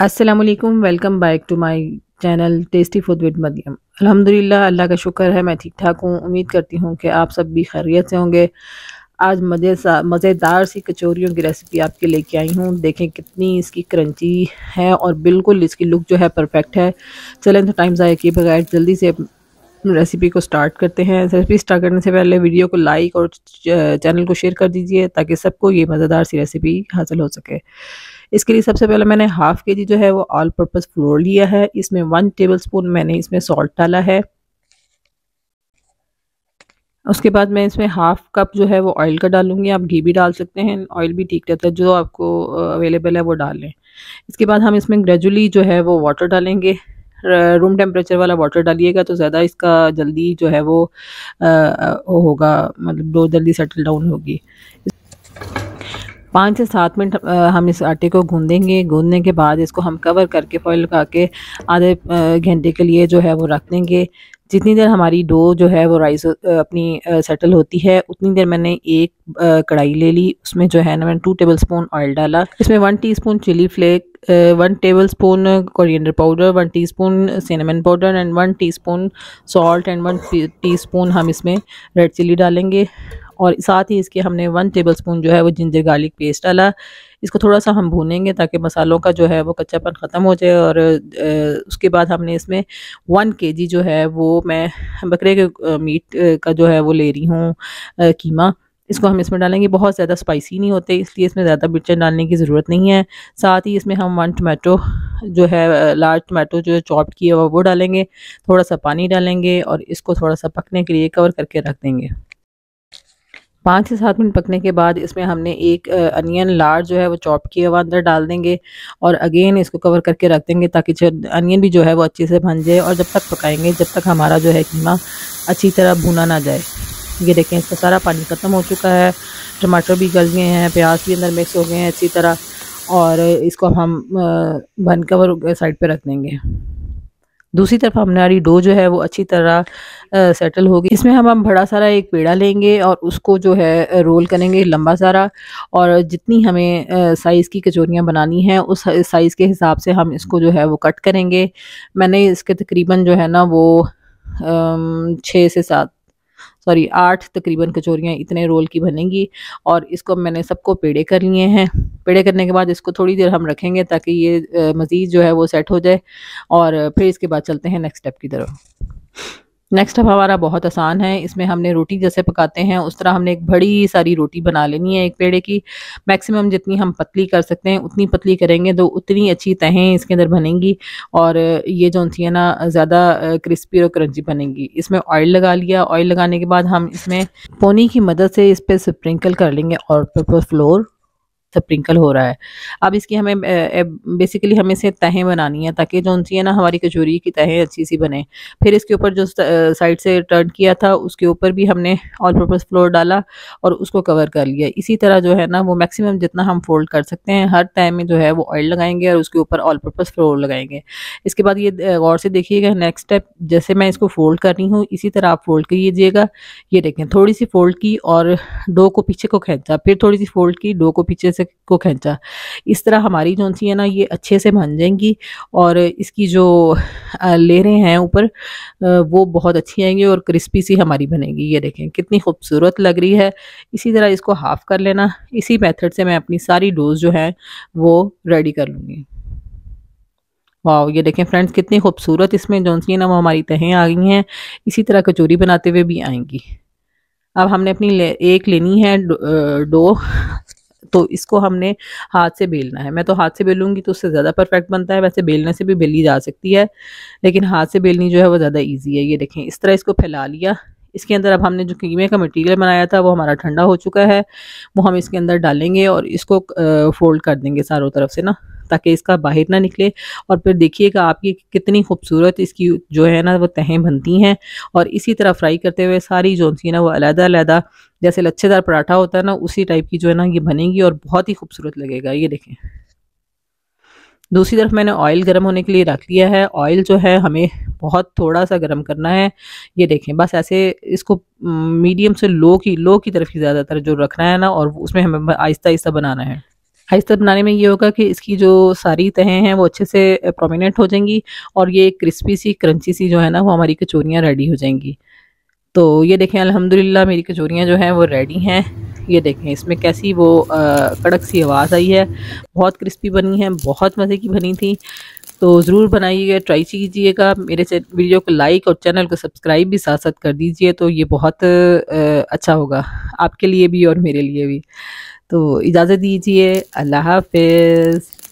अस्सलाम वालेकुम welcome back to my channel tasty food with मदियम अल्हम्दुलिल्लाह अल्लाह का शुक्र है मैं ठीक ठाक हूँ उम्मीद करती हूँ कि आप सब भी खैरियत से होंगे आज मज़े सा मज़ेदार सी कचौरियों की रेसिपी आपके लेके आई हूँ देखें कितनी इसकी क्रंची है और बिल्कुल इसकी लुक जो है परफेक्ट है चलें तो टाइम ज़ाया किए बगैर जल्दी से रेसिपी को स्टार्ट करते हैं रेसिपी स्टार्ट करने से पहले वीडियो को लाइक और चैनल को शेयर कर दीजिए ताकि सबको ये मज़ेदार सी रेसिपी हासिल हो सके इसके लिए सबसे पहले मैंने हाफ के जी जो है वो ऑल पर्पज़ फ्लोर लिया है इसमें वन टेबल स्पून मैंने इसमें सॉल्ट डाला है उसके बाद मैं इसमें हाफ कप जो है वो ऑयल का डालूंगी आप घी भी डाल सकते हैं ऑयल भी ठीक रहता है जो आपको अवेलेबल है वो डाल लें इसके बाद हम इसमें ग्रेजुअली जो है वो वाटर डालेंगे रूम टेम्परेचर वाला वाटर डालिएगा तो ज़्यादा इसका जल्दी जो है वो आ, होगा मतलब दो जल्दी सेटल डाउन होगी पाँच से सात मिनट हम इस आटे को गूंदेंगे गूंदने के बाद इसको हम कवर करके फॉइल लगा के आधे घंटे के लिए जो है वो रख देंगे जितनी देर हमारी डो जो है वो राइस अपनी सेटल होती है उतनी देर मैंने एक कढ़ाई ले ली उसमें जो है ना मैंने टू टेबल स्पून ऑयल डाला इसमें one teaspoon chilli flake one tablespoon coriander powder one teaspoon cinnamon powder and one teaspoon salt and one teaspoon हम इसमें रेड चिली डालेंगे और साथ ही इसके हमने वन टेबल स्पून जो है वो जिंजर गार्लिक पेस्ट डाला इसको थोड़ा सा हम भूनेंगे ताकि मसालों का जो है वो कच्चापन ख़त्म हो जाए और उसके बाद हमने इसमें वन के जी जो है वो मैं बकरे के मीट का जो है वो ले रही हूँ कीमा इसको हम इसमें डालेंगे बहुत ज़्यादा स्पाइसी नहीं होते इसलिए इसमें ज़्यादा मिर्च डालने की ज़रूरत नहीं है साथ ही इसमें हम वन टमाटो जो है लार्ज टमाटो जो चॉप किया हुआ वो डालेंगे थोड़ा सा पानी डालेंगे और इसको थोड़ा सा पकने के लिए कवर करके रख देंगे पाँच से सात मिनट पकने के बाद इसमें हमने एक अनियन लार्ज जो है वो चॉप किया हुआ अंदर डाल देंगे और अगेन इसको कवर करके रख देंगे ताकि अनियन भी जो है वो अच्छे से भन जाए और जब तक पकाएंगे जब तक हमारा जो है कीमा अच्छी तरह भुना ना जाए ये देखें इसका सारा पानी ख़त्म हो चुका है टमाटर भी गल गए हैं प्याज भी अंदर मिक्स हो गए हैं अच्छी तरह और इसको हम भन कवर साइड पर रख देंगे दूसरी तरफ हमारी डो जो है वो अच्छी तरह आ, सेटल होगी इसमें हम हम बड़ा सारा एक पेड़ा लेंगे और उसको जो है रोल करेंगे लंबा सारा और जितनी हमें साइज़ की कचोरियाँ बनानी हैं उस साइज़ के हिसाब से हम इसको जो है वो कट करेंगे मैंने इसके तकरीबन जो है ना वो छः से सात सॉरी आठ तकरीबन कचौरियाँ इतने रोल की बनेंगी और इसको मैंने सबको पेड़े कर लिए हैं पेड़े करने के बाद इसको थोड़ी देर हम रखेंगे ताकि ये मज़ीद जो है वो सेट हो जाए और फिर इसके बाद चलते हैं नेक्स्ट स्टेप की तरफ नेक्स्ट अब हमारा बहुत आसान है इसमें हमने रोटी जैसे पकाते हैं उस तरह हमने एक बड़ी सारी रोटी बना लेनी है एक पेड़े की मैक्सिमम जितनी हम पतली कर सकते हैं उतनी पतली करेंगे तो उतनी अच्छी तहें इसके अंदर बनेंगी और ये जो है ना ज़्यादा क्रिस्पी और क्रंची बनेंगी इसमें ऑयल लगा लिया ऑयल लगाने के बाद हम इसमें पोनी की मदद से इस पर स्प्रिंकल कर लेंगे और पेपर फ्लोर स्प्रिंकल हो रहा है अब इसकी हमें बेसिकली हमें इसे तहें बनानी है ताकि जो सी है ना हमारी कचोरी की तहें अच्छी सी बने फिर इसके ऊपर जो साइड से टर्न किया था उसके ऊपर भी हमने ऑल पर्पज़ फ्लोर डाला और उसको कवर कर लिया इसी तरह जो है ना वो मैक्सिमम जितना हम फोल्ड कर सकते हैं हर तय में जो है वो ऑयल लगाएंगे और उसके ऊपर ऑल पर्पज़ फ्लोर लगाएंगे इसके बाद ये गौर से देखिएगा नेक्स्ट स्टेप जैसे मैं इसको फोल्ड कर रही हूँ इसी तरह आप फोल्ड कीजिएगा ये देखें थोड़ी सी फोल्ड की और डो को पीछे को खींचा फिर थोड़ी सी फोल्ड की डो को पीछे से को खींचा इस तरह हमारी जो है ना ये अच्छे से बन जाएंगी और इसकी जो लेरें हैं ऊपर वो बहुत अच्छी आएंगी और क्रिस्पी सी हमारी बनेगी ये देखें कितनी खूबसूरत लग रही है इसी तरह इसको हाफ़ कर लेना इसी मेथड से मैं अपनी सारी डोज जो है वो रेडी कर लूँगी वाह ये देखें फ्रेंड्स कितनी खूबसूरत इसमें जो है ना वो हमारी तहें आ गई हैं इसी तरह कचोरी बनाते हुए भी आएंगी अब हमने अपनी ले, एक लेनी है डो, डो तो इसको हमने हाथ से बेलना है मैं तो हाथ से बेलूंगी तो उससे ज़्यादा परफेक्ट बनता है वैसे बेलने से भी बेली जा सकती है लेकिन हाथ से बेलनी जो है वो ज़्यादा ईजी है ये देखें इस तरह इसको फैला लिया इसके अंदर अब हमने जो कीमे का मटेरियल बनाया था वो हमारा ठंडा हो चुका है वो हम इसके अंदर डालेंगे और इसको फोल्ड कर देंगे चारों तरफ से ना ताकि इसका बाहर ना निकले और फिर देखिएगा आपकी कितनी खूबसूरत इसकी जो है ना वो तहें बनती हैं और इसी तरह फ्राई करते हुए सारी जो सी ना वो अलहदा जैसे लच्छेदार पराठा होता है ना उसी टाइप की जो है ना ये बनेगी और बहुत ही खूबसूरत लगेगा ये देखें दूसरी तरफ मैंने ऑयल गर्म होने के लिए रख लिया है ऑयल जो है हमें बहुत थोड़ा सा गर्म करना है ये देखें बस ऐसे इसको मीडियम से लो की लो की तरफ ही ज़्यादातर जो रखना है ना और उसमें हमें आहिस्ता आहिस्ता बनाना है आहिस्ता बनाने में ये होगा कि इसकी जो सारी तहें हैं वो अच्छे से प्रोमिनेंट हो जाएंगी और ये क्रिस्पी सी क्रंची सी जो है ना वो हमारी कचोरियाँ रेडी हो जाएंगी तो ये देखें अलहमदिल्ला मेरी कचोरियाँ जो हैं वो रेडी हैं ये देखें इसमें कैसी वो आ, कड़क सी आवाज़ आई है बहुत क्रिस्पी बनी है बहुत मज़े की बनी थी तो ज़रूर बनाइएगा ट्राई कीजिएगा मेरे वीडियो को लाइक और चैनल को सब्सक्राइब भी साथ साथ कर दीजिए तो ये बहुत अच्छा होगा आपके लिए भी और मेरे लिए भी तो इजाज़त दीजिए अल्लाह हाफिज़